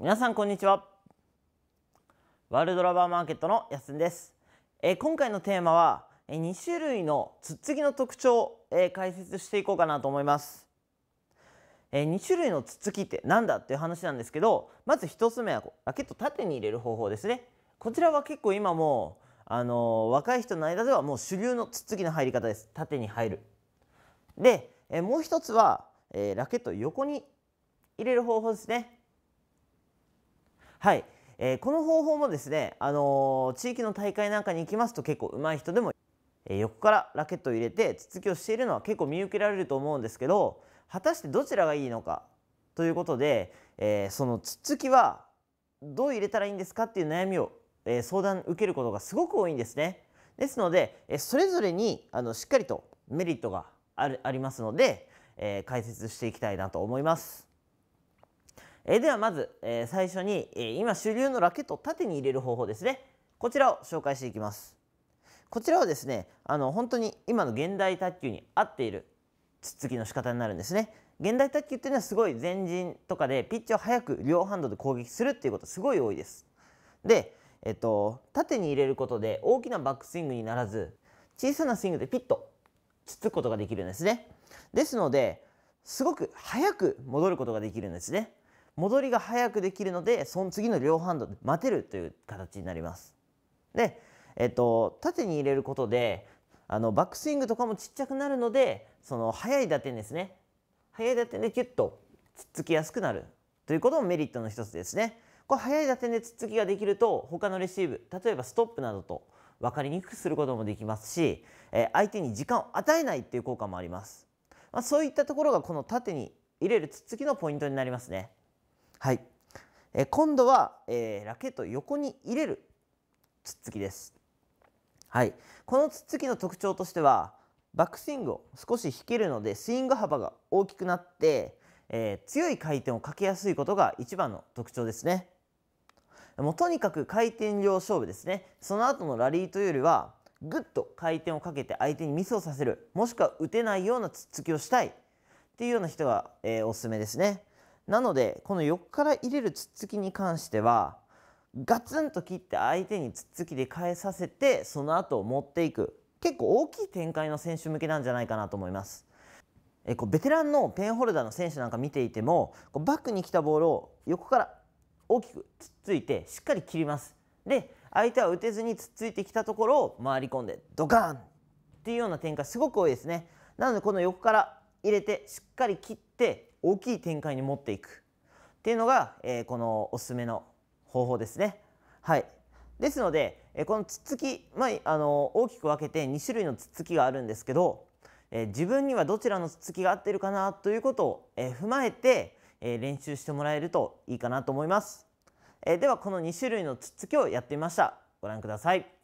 皆さんこんにちはワールドラバーマーケットのやすんです、えー、今回のテーマは、えー、2種類のつっつきの特徴を、えー、解説していこうかなと思います、え2種類のつっつきってなんだっていう話なんですけどまず一つ目はラケット縦に入れる方法ですねこちらは結構今もあの若い人の間ではもう主流のつっつきの入り方です縦に入るで、えもう一つは、えラケット横に入れる方法ですねはい、えー、この方法もですね、あのー、地域の大会なんかに行きますと結構上手い人でも、えー、横からラケットを入れてッツきをしているのは結構見受けられると思うんですけど果たしてどちらがいいのかということで、えそのッツきはどう入れたらいいんですかっていう悩みを、え相談受けることがすごく多いんですね。ですので、えそれぞれにあのしっかりとメリットがあるありますので、え解説していきたいなと思います。えではまず、え最初に、え今主流のラケットを縦に入れる方法ですねこちらを紹介していきますこちらはですねあの本当に今の現代卓球に合っているつっつきの仕方になるんですね現代卓球っていうのはすごい前陣とかでピッチを早く両ハンドで攻撃するっていうことすごい多いですで、えっと、縦に入れることで大きなバックスイングにならず小さなスイングでピッとつつくことができるんですねですのですごく早く戻ることができるんですね戻りが早くできるのでその次の両ハンドで待てるという形になります。で、えっと、縦に入れることであのバックスイングとかもちっちゃくなるのでその速い打点ですね早い打点でキュッとつっつきやすくなるということもメリットの一つですね。これ早い打点でつっつきができると他のレシーブ例えばストップなどと分かりにくくすることもできますし、え相手に時間を与えないっていう効果もあります、まあ、そういったところがこの縦に入れるつっつきのポイントになりますね。はい。え今度は、えー、ラケットを横に入れるツッツキです。はい。このツッツキの特徴としては、バックスイングを少し引けるので、スイング幅が大きくなって、えー、強い回転をかけやすいことが一番の特徴ですね。もうとにかく回転量勝負ですね。その後のラリーというよりは、ぐっと回転をかけて相手にミスをさせる、もしくは打てないようなツッツキをしたいっていうような人が、えー、おすすめですね。なのでこの横から入れるツッツキに関してはガツンと切って相手にツっつきで返させてその後を持っていく結構大きい展開の選手向けなんじゃないかなと思います。えこうベテランのペンホルダーの選手なんか見ていてもこうバックに来たボールを横から大きくつっついてしっかり切ります。で相手は打てずにつっついてきたところを回り込んでドカーンっていうような展開すごく多いですね。なのでこの横から入れてしっかり切って大きい展開に持っていくっていうのが、えー、このおすすめの方法ですね。はい、ですので、えー、このつっつき、まあ、あの大きく分けて2種類のつっつきがあるんですけど、えー、自分にはどちらのつっつきが合ってるかなということを、え踏まえて、え練習してもらえるといいかなと思います。えではこの2種類のつっつきをやってみました。ご覧ください。